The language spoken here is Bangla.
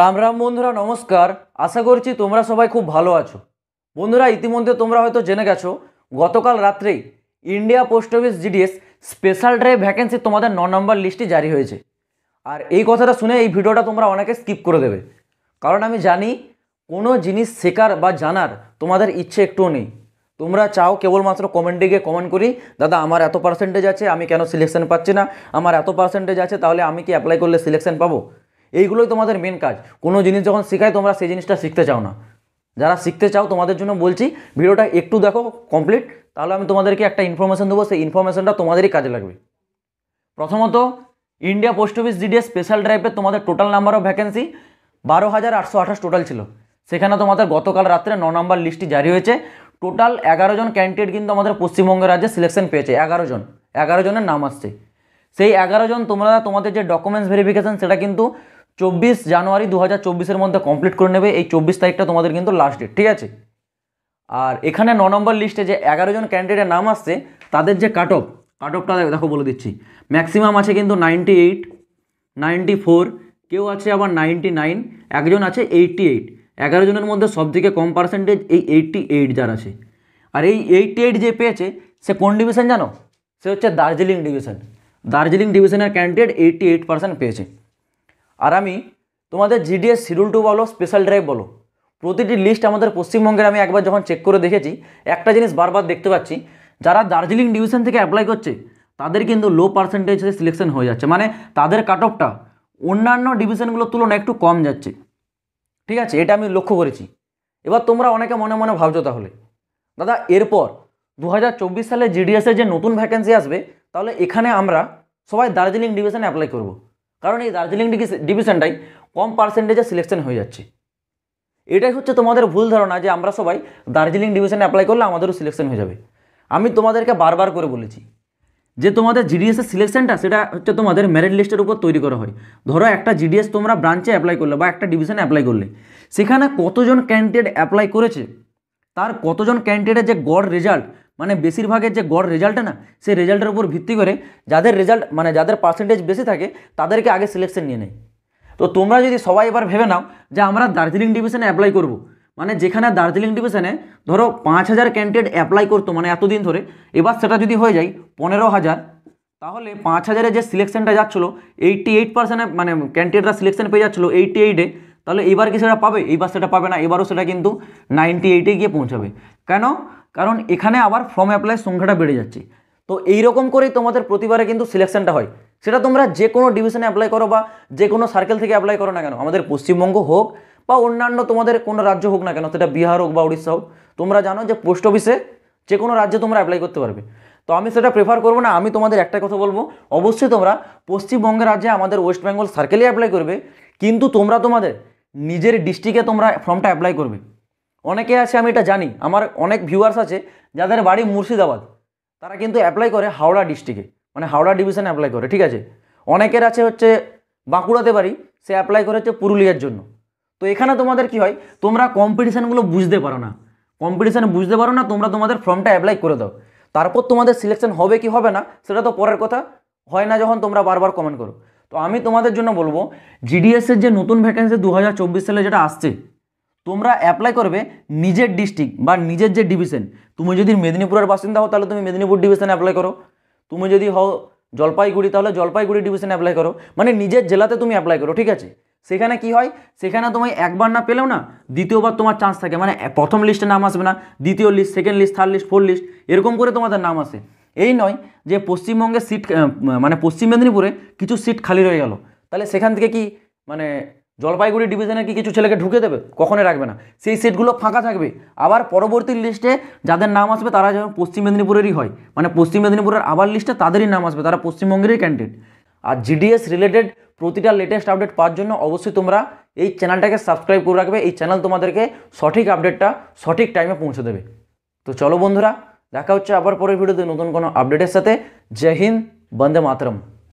রাম রাম বন্ধুরা নমস্কার আশা করছি তোমরা সবাই খুব ভালো আছো বন্ধুরা ইতিমধ্যে তোমরা হয়তো জেনে গেছো গতকাল রাত্রেই India post office GDS special drive vacancy তোমাদের ন নম্বর লিস্টে জারি হয়েছে আর এই কথাটা শুনে এই ভিডিওটা তোমরা অনেকে স্কিপ করে দেবে কারণ আমি জানি কোনো জিনিস শেখার বা জানার তোমাদের ইচ্ছে একটুও নেই তোমরা চাও কেবলমাত্র কমেন্টে গিয়ে কমেন্ট করি দাদা আমার এত পার্সেন্টেজ আছে আমি কেন সিলেকশন পাচ্ছি না আমার এত পার্সেন্টেজ আছে তাহলে আমি কি অ্যাপ্লাই করলে সিলেকশন পাবো এইগুলোই তোমাদের মেন কাজ কোনো জিনিস যখন শেখায় তোমরা সেই জিনিসটা শিখতে চাও না যারা শিখতে চাও তোমাদের জন্য বলছি ভিডিওটা একটু দেখো কমপ্লিট তাহলে আমি তোমাদেরকে একটা ইনফরমেশান দেবো সেই ইনফরমেশানটা তোমাদেরই কাজে লাগবে প্রথমত India post office GDS special ড্রাইভে তোমাদের টোটাল নাম্বার অফ ভ্যাকেন্সি বারো হাজার আটশো আঠাশ টোটাল ছিল সেখানে তোমাদের গতকাল রাত্রে ন নম্বর লিস্টটি জারি হয়েছে টোটাল এগারো জন ক্যান্ডিডেট কিন্তু আমাদের পশ্চিমবঙ্গ রাজ্যে সিলেকশন পেয়েছে এগারো জন এগারো জনের নাম আসছে সেই এগারো জন তোমরা তোমাদের যে ডকুমেন্টস ভেরিফিকেশান সেটা কিন্তু চব্বিশ জানুয়ারি দু হাজার চব্বিশের মধ্যে কমপ্লিট করে নেবে এই চব্বিশ তারিখটা তোমাদের কিন্তু লাস্ট ডেট ঠিক আছে আর এখানে ন নম্বর লিস্টে যে এগারো জন ক্যান্ডিডেটের নাম আসছে তাদের যে কাট অফ কাট অফটা দেখো বলে দিচ্ছি ম্যাক্সিমাম আছে কিন্তু নাইনটি এইট নাইনটি ফোর কেউ আছে আবার নাইনটি নাইন একজন আছে এইটটি এইট এগারো জনের মধ্যে সবথেকে কম পার্সেন্টেজ এই এইটটি এইট যার আছে আর এই এইটটি এইট যে পেয়েছে সে কোন ডিভিশন জানো সে হচ্ছে দার্জিলিং ডিভিশন দার্জিলিং ডিভিশনের ক্যান্ডিডেট এইটটি এইট পার্সেন্ট পেয়েছে আর আমি তোমাদের জিডিএস শিডিউল টু বলো স্পেশাল ড্রাইভ বলো প্রতিটি লিস্ট আমাদের পশ্চিমবঙ্গের আমি একবার যখন চেক করে দেখেছি একটা জিনিস বারবার দেখতে পাচ্ছি যারা দার্জিলিং ডিভিশন থেকে অ্যাপ্লাই করছে তাদের কিন্তু লো পার্সেন্টেজে সিলেকশন হয়ে যাচ্ছে মানে তাদের কাট অফটা অন্যান্য ডিভিশনগুলোর তুলনায় একটু কম যাচ্ছে ঠিক আছে এটা আমি লক্ষ্য করেছি এবার তোমরা অনেকে মনে মনে ভাবছো তাহলে দাদা এরপর দু সালে জিডিএসের যে নতুন ভ্যাকেন্সি আসবে তাহলে এখানে আমরা সবাই দার্জিলিং ডিভিশনে অ্যাপ্লাই করবো কারণ এই দার্জিলিং ডিভিশনটাই কম পার্সেন্টেজে সিলেকশন হয়ে যাচ্ছে এটাই হচ্ছে তোমাদের ভুল ধারণা যে আমরা সবাই দার্জিলিং ডিভিশনে অ্যাপ্লাই করলে আমাদেরও সিলেকশন হয়ে যাবে আমি তোমাদেরকে বারবার করে বলেছি যে তোমাদের জিডিএসের সিলেকশনটা সেটা হচ্ছে তোমাদের মেরিট লিস্টের উপর তৈরি করা হয় ধরো একটা জিডিএস তোমরা ব্রাঞ্চে অ্যাপ্লাই করলে বা একটা ডিভিশনে অ্যাপ্লাই করলে সেখানে কতজন ক্যান্ডিডেট অ্যাপ্লাই করেছে তার কতজন ক্যান্ডিডেটের যে গড় রেজাল্ট মানে বেশিরভাগের যে গড় রেজাল্টটা না সেই রেজাল্টের উপর ভিত্তি করে যাদের রেজাল্ট মানে যাদের পার্সেন্টেজ বেশি থাকে তাদেরকে আগে সিলেকশন নিয়ে নেয় তো তোমরা যদি সবাই এবার ভেবে নাও যে আমরা দার্জিলিং ডিভিশনে অ্যাপ্লাই করব। মানে যেখানে দার্জিলিং ডিভিশনে ধরো পাঁচ হাজার ক্যান্ডিডেট অ্যাপ্লাই করতো মানে এতদিন ধরে এবার সেটা যদি হয়ে যায় পনেরো হাজার তাহলে পাঁচ হাজারে যে সিলেকশনটা যাচ্ছিলো এইটটি এইট পার্সেন্ট মানে ক্যান্ডিডেটরা সিলেকশন পেয়ে যাচ্ছিলো এইটটি এইটে তাহলে এবার কি সেটা পাবে এইবার সেটা পাবে না এবারও সেটা কিন্তু নাইনটি এইটে গিয়ে পৌঁছাবে কেন কারণ এখানে আবার ফর্ম অ্যাপ্লাই সংখ্যাটা বেড়ে যাচ্ছে তো এই রকম করেই তোমাদের প্রতিবারে কিন্তু সিলেকশনটা হয় সেটা তোমরা যে কোনো ডিভিশনে অ্যাপ্লাই করো বা যে কোনো সার্কেল থেকে অ্যাপ্লাই করো না কেন আমাদের পশ্চিমবঙ্গ হোক বা অন্যান্য তোমাদের কোনো রাজ্য হোক না কেন সেটা বিহার হোক বা উড়িষ্যা হোক তোমরা জানো যে পোস্ট অফিসে যে কোনো রাজ্যে তোমরা অ্যাপ্লাই করতে পারবে তো আমি সেটা প্রেফার করবো না আমি তোমাদের একটা কথা বলবো অবশ্যই তোমরা পশ্চিমবঙ্গের রাজ্যে আমাদের ওয়েস্ট বেঙ্গল সার্কেলে অ্যাপ্লাই করবে কিন্তু তোমরা তোমাদের নিজের ডিস্ট্রিক্টে তোমরা ফর্মটা অ্যাপ্লাই করবে অনেকে আছে আমি এটা জানি আমার অনেক ভিউয়ার্স আছে যাদের বাড়ি মুর্শিদাবাদ তারা কিন্তু অ্যাপ্লাই করে হাওড়া ডিস্ট্রিকে মানে হাওড়া ডিভিশনে অ্যাপ্লাই করে ঠিক আছে অনেকের আছে হচ্ছে বাঁকুড়াতে বাড়ি সে অ্যাপ্লাই করে হচ্ছে পুরুলিয়ার জন্য তো এখানে তোমাদের কি হয় তোমরা কম্পিটিশানগুলো বুঝতে পারো না কম্পিটিশান বুঝতে পারো না তোমরা তোমাদের ফর্মটা অ্যাপ্লাই করে দাও তারপর তোমাদের সিলেকশন হবে কি হবে না সেটা তো পরের কথা হয় না যখন তোমরা বারবার কমেন্ট করো তো আমি তোমাদের জন্য বলবো জিডিএসের যে নতুন ভ্যাকেন্সি দু সালে যেটা আসছে তোমরা অ্যাপ্লাই করবে নিজের ডিস্ট্রিক্ট বা নিজের যে ডিভিশন তুমি যদি মেদিনীপুরের বাসিন্দা হও তাহলে তুমি মেদিনীপুর ডিভিশন অ্যাপ্লাই করো তুমি যদি হও জলপাইগুড়ি তাহলে জলপাইগুড়ি ডিভিশন অ্যাপ্লাই করো মানে নিজের জেলাতে তুমি অ্যাপ্লাই করো ঠিক আছে সেখানে কি হয় সেখানে তোমায় একবার না পেলেও না দ্বিতীয়বার তোমার চান্স থাকে মানে প্রথম লিস্টে নাম আসবে না দ্বিতীয় list second list third list fourth list এরকম করে তোমাদের নাম আসে এই নয় যে পশ্চিমবঙ্গে সিট মানে পশ্চিম মেদিনীপুরে কিছু সিট খালি রয়ে গেল তাহলে সেখান থেকে কি মানে জলপাইগুড়ি ডিভিশনে কি কিছু ছেলেকে ঢুকে দেবে কখনই রাখবে না সেই সিটগুলো ফাঁকা থাকবে আবার পরবর্তী লিস্টে যাদের নাম আসবে তারা যেমন পশ্চিম মেদিনীপুরেরই হয় মানে পশ্চিম মেদিনীপুরের আবার লিস্টে তাদেরই নাম আসবে তারা পশ্চিমবঙ্গেরই ক্যান্ডিডেট আর জিডিএস রিলেটেড প্রতিটা লেটেস্ট আপডেট পাওয়ার জন্য অবশ্যই তোমরা এই চ্যানেলটাকে সাবস্ক্রাইব করে রাখবে এই চ্যানেল তোমাদেরকে সঠিক আপডেটটা সঠিক টাইমে পৌঁছে দেবে তো চলো বন্ধুরা দেখা হচ্ছে আবার পরের ভিডিওতে নতুন কোনো আপডেটের সাথে জয় হিন্দ বন্দে মাতরম